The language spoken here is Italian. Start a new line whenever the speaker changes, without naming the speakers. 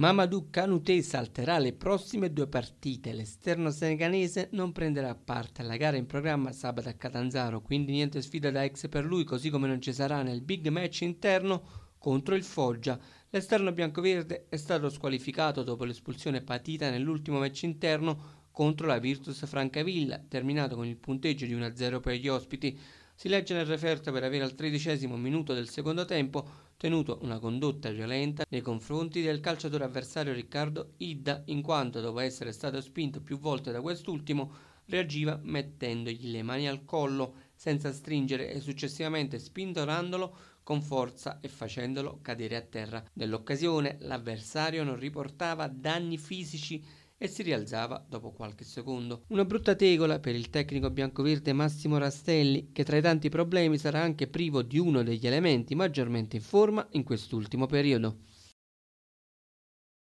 Mamadou Kanouté salterà le prossime due partite. L'esterno seneganese non prenderà parte alla gara in programma sabato a Catanzaro, quindi niente sfida da ex per lui, così come non ci sarà nel big match interno contro il Foggia. L'esterno biancoverde è stato squalificato dopo l'espulsione patita nell'ultimo match interno contro la Virtus Francavilla, terminato con il punteggio di 1-0 per gli ospiti si legge nel referto per avere al tredicesimo minuto del secondo tempo tenuto una condotta violenta nei confronti del calciatore avversario Riccardo Idda, in quanto dopo essere stato spinto più volte da quest'ultimo, reagiva mettendogli le mani al collo senza stringere e successivamente spintorandolo con forza e facendolo cadere a terra. Nell'occasione l'avversario non riportava danni fisici e si rialzava dopo qualche secondo. Una brutta tegola per il tecnico biancoverde Massimo Rastelli, che tra i tanti problemi sarà anche privo di uno degli elementi maggiormente in forma in quest'ultimo periodo.